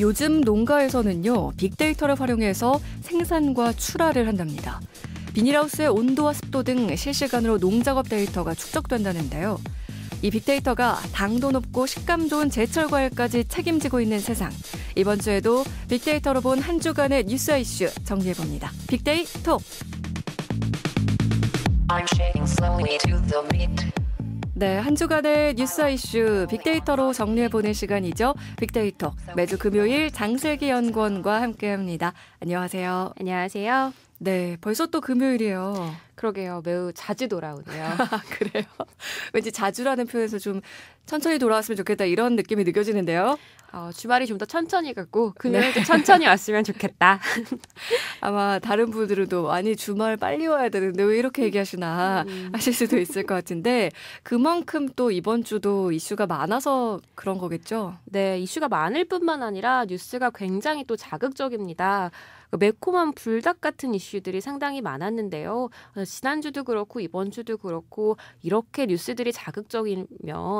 요즘 농가에서는요, 빅데이터를 활용해서 생산과 출하를 한답니다. 비닐하우스의 온도와 습도 등 실시간으로 농작업 데이터가 축적된다는데요. 이 빅데이터가 당도 높고 식감 좋은 제철 과일까지 책임지고 있는 세상. 이번 주에도 빅데이터로 본 한 주간의 뉴스 이슈 정리해 봅니다. 빅데이터. 네, 한 주간의 뉴스 이슈 빅데이터로 정리해보는 시간이죠. 빅데이터 매주 금요일 장세기 연구원과 함께합니다. 안녕하세요. 안녕하세요. 네, 벌써 또 금요일이에요. 그러게요. 매우 자주 돌아오네요. 아, 그래요. 왠지 자주라는 표현에서 좀 천천히 돌아왔으면 좋겠다 이런 느낌이 느껴지는데요. 어, 주말이 좀 더 천천히 갔고 금요일도 네. 천천히 왔으면 좋겠다. 아마 다른 분들도 아니 주말 빨리 와야 되는데 왜 이렇게 얘기하시나 음. 하실 수도 있을 것 같은데 그만큼 또 이번 주도 이슈가 많아서 그런 거겠죠? 네, 이슈가 많을 뿐만 아니라 뉴스가 굉장히 또 자극적입니다. 그 매콤한 불닭 같은 이슈들이 상당히 많았는데요. 어, 지난주도 그렇고 이번 주도 그렇고 이렇게 뉴스들이 자극적이면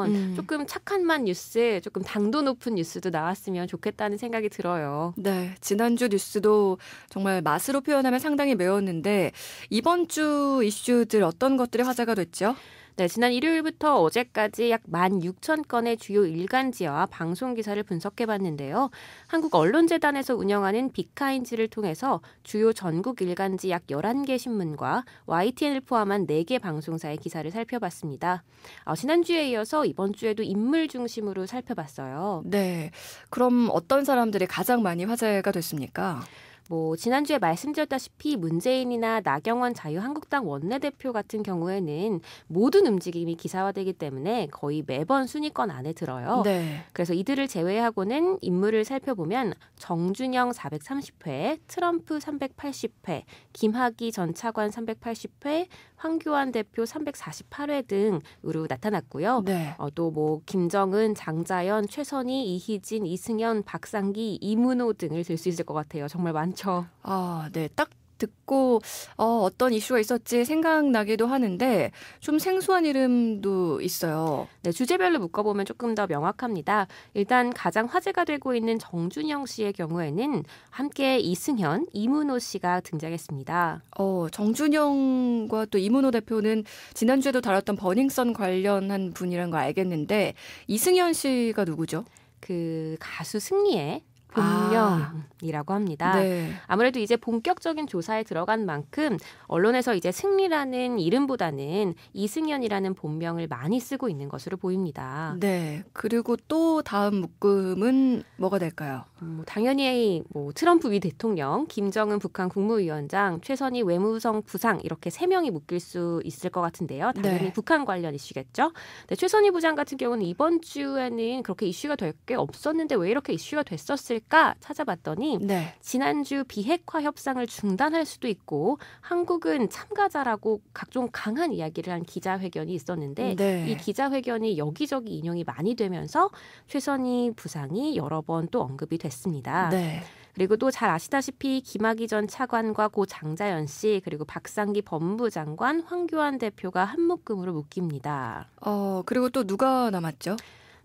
음. 조금 착한만 뉴스, 에 조금 당도 높은 뉴스도 나왔으면 좋겠다는 생각이 들어요. 네, 지난주 뉴스도 정말 맛으로 표현하면 상당히 매웠는데 이번 주 이슈들 어떤 것들이 화제가 됐죠? 네, 지난 일요일부터 어제까지 약 16,000건의 주요 일간지와 방송 기사를 분석해 봤는데요. 한국 언론재단에서 운영하는 빅카인지를 통해서 주요 전국 일간지 약 11개 신문과 YTN을 포함한 4개 방송사의 기사를 살펴봤습니다. 아, 지난주에 이어서 이번 주에도 인물 중심으로 살펴봤어요. 네. 그럼 어떤 사람들이 가장 많이 화제가 됐습니까? 뭐 지난주에 말씀드렸다시피 문재인이나 나경원 자유한국당 원내대표 같은 경우에는 모든 움직임이 기사화되기 때문에 거의 매번 순위권 안에 들어요. 네. 그래서 이들을 제외하고는 인물을 살펴보면 정준영 430회, 트럼프 380회, 김학이 전 차관 380회, 황교안 대표 348회 등으로 나타났고요. 네. 어, 또뭐 김정은, 장자연, 최선희, 이희진, 이승현, 박상기, 이문호 등을 들 수 있을 것 같아요. 정말 많죠. 아, 네. 딱 듣고 어, 어떤 이슈가 있었지 생각나기도 하는데 좀 생소한 이름도 있어요. 네, 주제별로 묶어보면 조금 더 명확합니다. 일단 가장 화제가 되고 있는 정준영 씨의 경우에는 함께 이승현, 이문호 씨가 등장했습니다. 어, 정준영과 또 이문호 대표는 지난주에도 다뤘던 버닝썬 관련한 분이란 걸 알겠는데 이승현 씨가 누구죠? 그 가수 승리의 본명이라고 합니다. 아, 네. 아무래도 이제 본격적인 조사에 들어간 만큼 언론에서 이제 승리라는 이름보다는 이승연이라는 본명을 많이 쓰고 있는 것으로 보입니다. 네. 그리고 또 다음 묶음은 뭐가 될까요? 음, 뭐 당연히 뭐 트럼프 위 대통령, 김정은 북한 국무위원장, 최선희 외무성 부상 이렇게 세 명이 묶일 수 있을 것 같은데요. 네. 당연히 네. 북한 관련 이슈겠죠. 최선희 부장 같은 경우는 이번 주에는 그렇게 이슈가 될 게 없었는데 왜 이렇게 이슈가 됐었을까? 있을까 찾아봤더니 네. 지난주 비핵화 협상을 중단할 수도 있고 한국은 참가자라고 각종 강한 이야기를 한 기자회견이 있었는데 네. 이 기자회견이 여기저기 인용이 많이 되면서 최선희 부상이 여러 번 또 언급이 됐습니다. 네. 그리고 또 잘 아시다시피 김학의 전 차관과 고 장자연 씨 그리고 박상기 법무장관 부 황교안 대표가 한묶음으로 묶입니다. 어 그리고 또 누가 남았죠?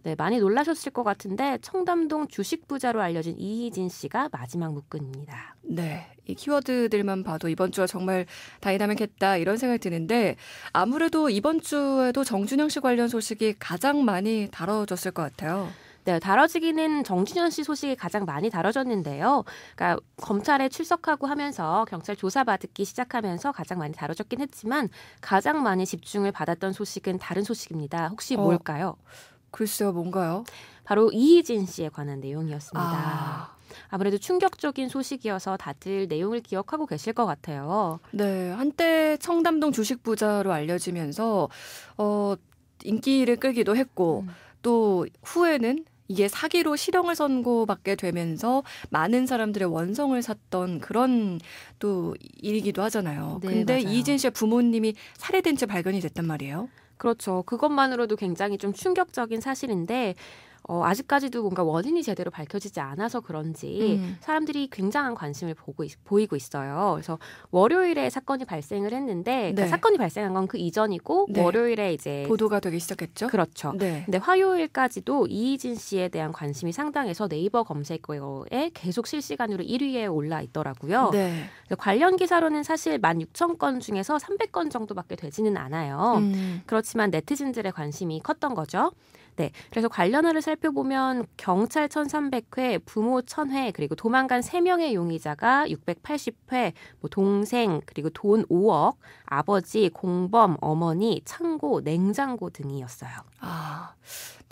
네, 많이 놀라셨을 것 같은데 청담동 주식 부자로 알려진 이희진 씨가 마지막 묶음입니다. 네. 이 키워드들만 봐도 이번 주가 정말 다이나믹했다 이런 생각이 드는데 아무래도 이번 주에도 정준영 씨 관련 소식이 가장 많이 다뤄졌을 것 같아요. 네, 다뤄지기는 정준현 씨 소식이 가장 많이 다뤄졌는데요. 그러니까 검찰에 출석하고 하면서 경찰 조사받기 시작하면서 가장 많이 다뤄졌긴 했지만 가장 많이 집중을 받았던 소식은 다른 소식입니다. 혹시 어. 뭘까요? 글쎄요, 뭔가요? 바로 이희진 씨에 관한 내용이었습니다. 아. 아무래도 충격적인 소식이어서 다들 내용을 기억하고 계실 것 같아요. 네, 한때 청담동 주식 부자로 알려지면서 어, 인기를 끌기도 했고 음. 또 후에는 이게 사기로 실형을 선고받게 되면서 많은 사람들의 원성을 샀던 그런 또 일이기도 하잖아요. 네, 근데 맞아요. 이희진 씨의 부모님이 살해된 채 발견이 됐단 말이에요. 그렇죠. 그것만으로도 굉장히 좀 충격적인 사실인데 어, 아직까지도 뭔가 원인이 제대로 밝혀지지 않아서 그런지 음. 사람들이 굉장한 관심을 보고 있, 보이고 있어요. 그래서 월요일에 사건이 발생을 했는데 그러니까 네. 그러니까 사건이 발생한 건 그 이전이고 네. 월요일에 이제 보도가 되기 시작했죠. 그렇죠. 네. 근데 화요일까지도 이희진 씨에 대한 관심이 상당해서 네이버 검색어에 계속 실시간으로 1위에 올라 있더라고요. 네. 관련 기사로는 사실 16,000건 중에서 300건 정도밖에 되지는 않아요. 음. 그렇지만 네티즌들의 관심이 컸던 거죠. 네. 그래서 관련어를 살 살펴보면 경찰 1,300회, 부모 1,000회, 그리고 도망간 3명의 용의자가 680회, 뭐 동생, 그리고 돈 5억, 아버지, 공범, 어머니, 창고, 냉장고 등이었어요. 아,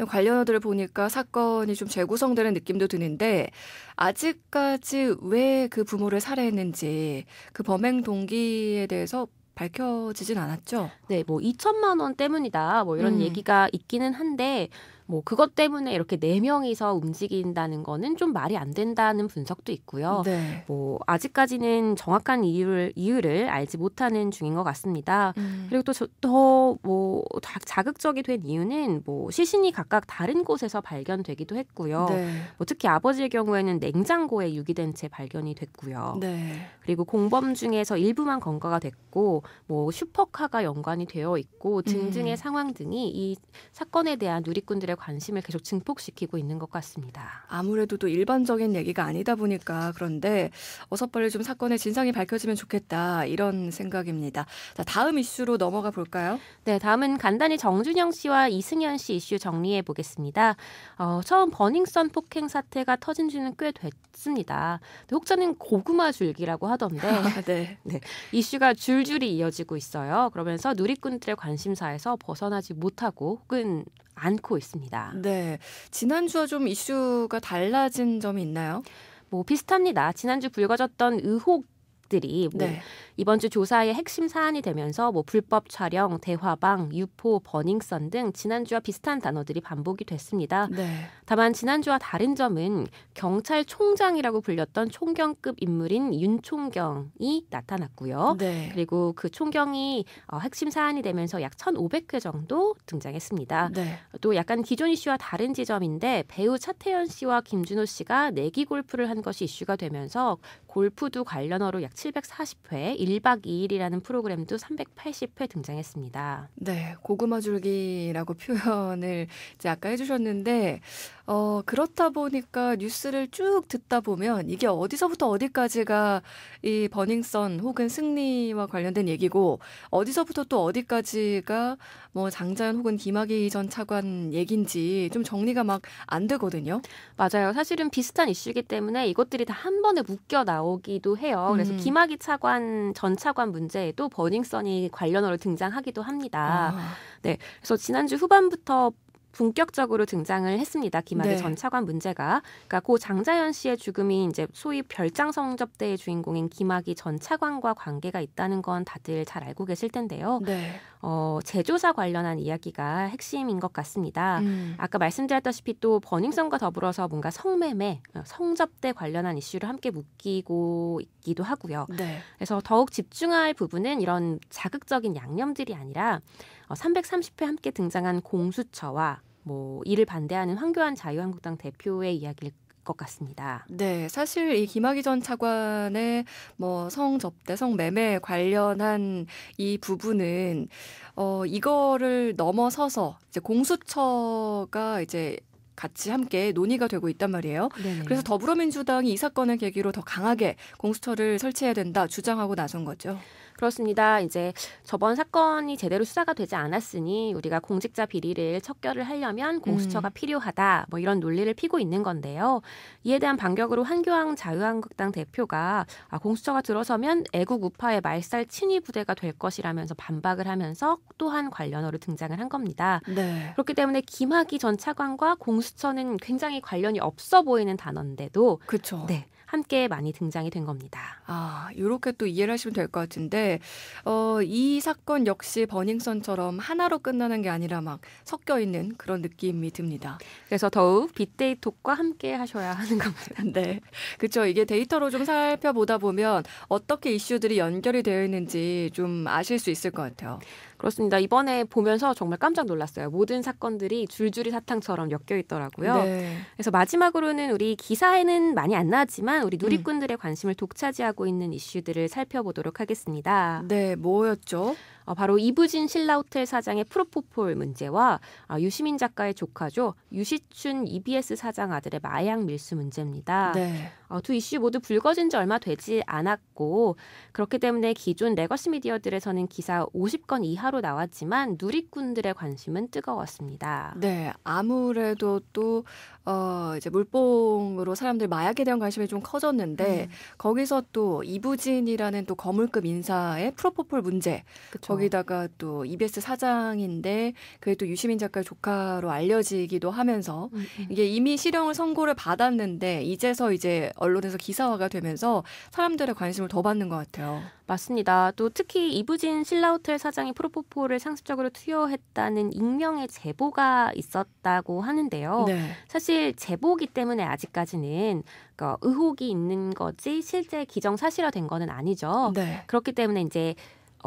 관련어들을 보니까 사건이 좀 재구성되는 느낌도 드는데 아직까지 왜 그 부모를 살해했는지 그 범행 동기에 대해서 밝혀지진 않았죠. 네, 뭐 2천만 원 때문이다. 뭐 이런 음. 얘기가 있기는 한데 뭐 그것 때문에 이렇게 네 명이서 움직인다는 거는 좀 말이 안 된다는 분석도 있고요. 네. 뭐 아직까지는 정확한 이유를 이유를 알지 못하는 중인 것 같습니다. 음. 그리고 또 더 뭐 자극적이 된 이유는 뭐 시신이 각각 다른 곳에서 발견되기도 했고요. 네. 뭐 특히 아버지의 경우에는 냉장고에 유기된 채 발견이 됐고요. 네. 그리고 공범 중에서 일부만 검거가 됐고 뭐 슈퍼카가 연관이 되어 있고 등등의 음. 상황 등이 이 사건에 대한 누리꾼들의 관심을 계속 증폭시키고 있는 것 같습니다. 아무래도 또 일반적인 얘기가 아니다 보니까 그런데 어서 빨리 좀 사건의 진상이 밝혀지면 좋겠다 이런 생각입니다. 자, 다음 이슈로 넘어가 볼까요? 네, 다음은 간단히 정준영 씨와 이승현 씨 이슈 정리해 보겠습니다. 어, 처음 버닝썬 폭행 사태가 터진 지는 꽤 됐습니다. 혹자는 고구마 줄기라고 하던데 아, 네. 네, 이슈가 줄줄이 이어지고 있어요. 그러면서 누리꾼들의 관심사에서 벗어나지 못하고 혹은 않고 있습니다. 네. 지난주와 좀 이슈가 달라진 점이 있나요? 뭐 비슷합니다. 지난주 불거졌던 의혹 의혹들이 뭐 네. 이번 주 조사의 핵심 사안이 되면서 뭐 불법 촬영, 대화방, 유포, 버닝썬 등 지난주와 비슷한 단어들이 반복이 됐습니다. 네. 다만 지난주와 다른 점은 경찰총장이라고 불렸던 총경급 인물인 윤총경이 나타났고요. 네. 그리고 그 총경이 어, 핵심 사안이 되면서 약 1,500회 정도 등장했습니다. 네. 또 약간 기존 이슈와 다른 지점인데 배우 차태현 씨와 김준호 씨가 내기 골프를 한 것이 이슈가 되면서 골프도 관련어로 약 740회, 1박 2일이라는 프로그램도 380회 등장했습니다. 네, 고구마 줄기라고 표현을 이제 아까 해주셨는데, 어, 그렇다 보니까 뉴스를 쭉 듣다 보면 이게 어디서부터 어디까지가 이 버닝썬 혹은 승리와 관련된 얘기고, 어디서부터 또 어디까지가 뭐 장자연 혹은 김학의 전 차관 얘긴지 좀 정리가 막 안 되거든요. 맞아요. 사실은 비슷한 이슈이기 때문에 이것들이 다 한 번에 묶여 나오기도 해요. 그래서 음. 김학의 차관 전 차관 문제에도 버닝썬이 관련으로 등장하기도 합니다. 아. 네. 그래서 지난주 후반부터 본격적으로 등장을 했습니다. 김학의 네. 전 차관 문제가. 그러니까 고 장자연 씨의 죽음이 이제 소위 별장 성접대의 주인공인 김학의 전 차관과 관계가 있다는 건 다들 잘 알고 계실 텐데요. 네. 어, 제조사 관련한 이야기가 핵심인 것 같습니다. 음. 아까 말씀드렸다시피 또 버닝썬과 더불어서 뭔가 성매매, 어, 성접대 관련한 이슈를 함께 묶이고 있기도 하고요. 네. 그래서 더욱 집중할 부분은 이런 자극적인 양념들이 아니라 어, 330회 함께 등장한 공수처와 뭐 이를 반대하는 황교안 자유한국당 대표의 이야기를 것 같습니다. 네, 사실 이 김학의 전 차관의 뭐 성접대, 성매매 관련한 이 부분은 어 이거를 넘어서서 이제 공수처가 이제 같이 함께 논의가 되고 있단 말이에요. 네네. 그래서 더불어민주당이 이 사건을 계기로 더 강하게 공수처를 설치해야 된다 주장하고 나선 거죠. 그렇습니다. 이제 저번 사건이 제대로 수사가 되지 않았으니 우리가 공직자 비리를 척결을 하려면 음. 공수처가 음. 필요하다. 뭐 이런 논리를 피고 있는 건데요. 이에 대한 반격으로 한교항 자유한국당 대표가 아, 공수처가 들어서면 애국 우파의 말살 친위 부대가 될 것이라면서 반박을 하면서 또한 관련어로 등장을 한 겁니다. 네. 그렇기 때문에 김학이 전 차관과 공수처는 굉장히 관련이 없어 보이는 단어인데도 그렇죠. 네. 함께 많이 등장이 된 겁니다. 아, 이렇게 또 이해를 하시면 될 것 같은데 어, 이 사건 역시 버닝썬처럼 하나로 끝나는 게 아니라 막 섞여 있는 그런 느낌이 듭니다. 그래서 더욱 빅데이터과 함께 하셔야 하는 겁니다. 네. 그쵸 이게 데이터로 좀 살펴보다 보면 어떻게 이슈들이 연결이 되어 있는지 좀 아실 수 있을 것 같아요. 그렇습니다. 이번에 보면서 정말 깜짝 놀랐어요. 모든 사건들이 줄줄이 사탕처럼 엮여 있더라고요. 네. 그래서 마지막으로는 우리 기사에는 많이 안 나왔지만 동안 우리 음. 누리꾼들의 관심을 독차지하고 있는 이슈들을 살펴보도록 하겠습니다. 네, 뭐였죠? 어, 바로 이부진 신라호텔 사장의 프로포폴 문제와 아, 유시민 작가의 조카죠 유시춘 EBS 사장 아들의 마약 밀수 문제입니다. 네. 어, 두 이슈 모두 불거진 지 얼마 되지 않았고 그렇기 때문에 기존 레거시 미디어들에서는 기사 50건 이하로 나왔지만 누리꾼들의 관심은 뜨거웠습니다. 네, 아무래도 또 어, 이제 물뽕으로 사람들 마약에 대한 관심이 좀 커졌는데 음. 거기서 또 이부진이라는 또 거물급 인사의 프로포폴 문제 그쵸. 거기다가 또 EBS 사장인데 그게 또 유시민 작가의 조카로 알려지기도 하면서 음, 음, 이게 이미 실형을 선고를 받았는데 이제서 이제 언론에서 기사화가 되면서 사람들의 관심을 더 받는 것 같아요. 맞습니다. 또 특히 이부진 신라호텔 사장이 프로포폴을 상습적으로 투여했다는 익명의 제보가 있었다고 하는데요. 네. 사실 제보기 때문에 아직까지는 그러니까 의혹이 있는 거지 실제 기정 사실화된 거는 아니죠. 네. 그렇기 때문에 이제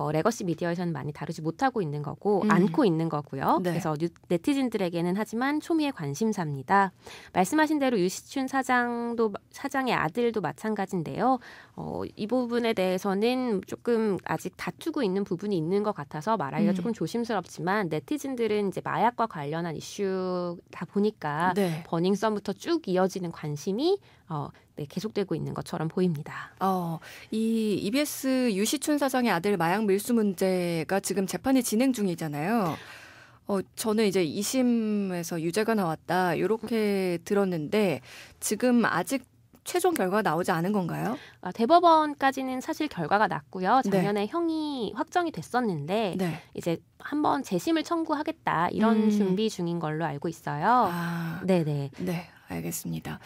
어, 레거시 미디어에서는 많이 다루지 못하고 있는 거고 음. 안고 있는 거고요. 네. 그래서 뉴, 네티즌들에게는 하지만 초미의 관심사입니다. 말씀하신 대로 유시춘 사장도 사장의 아들도 마찬가지인데요. 어, 이 부분에 대해서는 조금 아직 다투고 있는 부분이 있는 것 같아서 말하기가 음. 조금 조심스럽지만 네티즌들은 이제 마약과 관련한 이슈다 보니까 네. 버닝썬부터 쭉 이어지는 관심이 어, 네, 계속되고 있는 것처럼 보입니다. 어, 이 EBS 유시춘 사장의 아들 마약 밀수 문제가 지금 재판이 진행 중이잖아요. 어, 저는 이제 2심에서 유죄가 나왔다 이렇게 들었는데 지금 아직 최종 결과가 나오지 않은 건가요? 아, 대법원까지는 사실 결과가 났고요. 네. 작년에 네. 형이 확정이 됐었는데 네. 이제 한번 재심을 청구하겠다 이런 음. 준비 중인 걸로 알고 있어요. 아, 네네. 네. 알겠습니다.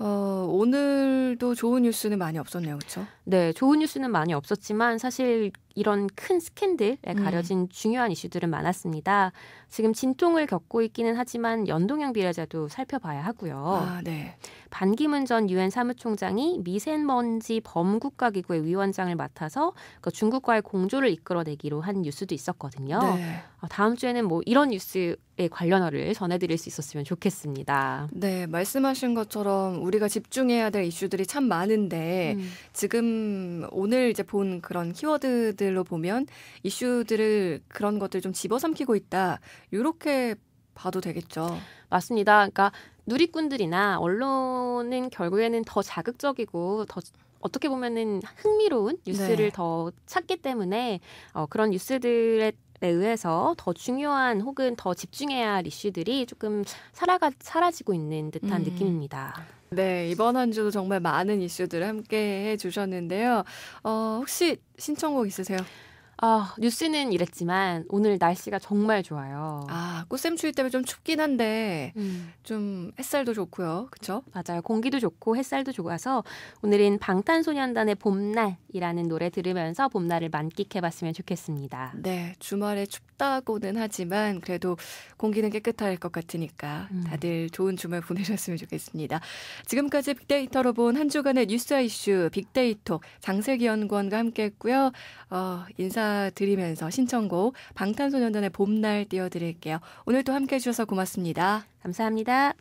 어, 오늘도 좋은 뉴스는 많이 없었네요, 그렇죠? 네, 좋은 뉴스는 많이 없었지만 사실 이런 큰 스캔들에 음. 가려진 음. 중요한 이슈들은 많았습니다. 지금 진통을 겪고 있기는 하지만 연동형 비례자도 살펴봐야 하고요. 아, 네. 반기문 전 유엔 사무총장이 미세먼지 범국가기구의 위원장을 맡아서 그 중국과의 공조를 이끌어내기로 한 뉴스도 있었거든요. 네. 어, 다음 주에는 뭐 이런 뉴스 예, 관련어를 전해드릴 수 있었으면 좋겠습니다. 네, 말씀하신 것처럼 우리가 집중해야 될 이슈들이 참 많은데 음. 지금 오늘 이제 본 그런 키워드들로 보면 이슈들을 그런 것들 좀 집어삼키고 있다 이렇게 봐도 되겠죠. 맞습니다. 그러니까 누리꾼들이나 언론은 결국에는 더 자극적이고 더 어떻게 보면은 흥미로운 뉴스를 네. 더 찾기 때문에 어, 그런 뉴스들에 에 의해서 더 중요한 혹은 더 집중해야 할 이슈들이 조금 살아가, 사라지고 있는 듯한 음. 느낌입니다. 네, 이번 한 주도 정말 많은 이슈들을 함께 해 주셨는데요. 어, 혹시 신청곡 있으세요? 아, 뉴스는 이랬지만 오늘 날씨가 정말 좋아요. 아, 꽃샘추위 때문에 좀 춥긴 한데 음. 좀 햇살도 좋고요. 그렇죠? 맞아요. 공기도 좋고 햇살도 좋아서 오늘은 방탄소년단의 봄날이라는 노래 들으면서 봄날을 만끽해 봤으면 좋겠습니다. 네, 주말에 춥다고는 하지만 그래도 공기는 깨끗할 것 같으니까 음. 다들 좋은 주말 보내셨으면 좋겠습니다. 지금까지 빅데이터로 본 한 주간의 뉴스 이슈 빅데이터 장세기 연구원과 함께 했고요. 어, 인사 인사드리면서 신청곡 방탄소년단의 봄날 띄워드릴게요. 오늘도 함께해 주셔서 고맙습니다. 감사합니다.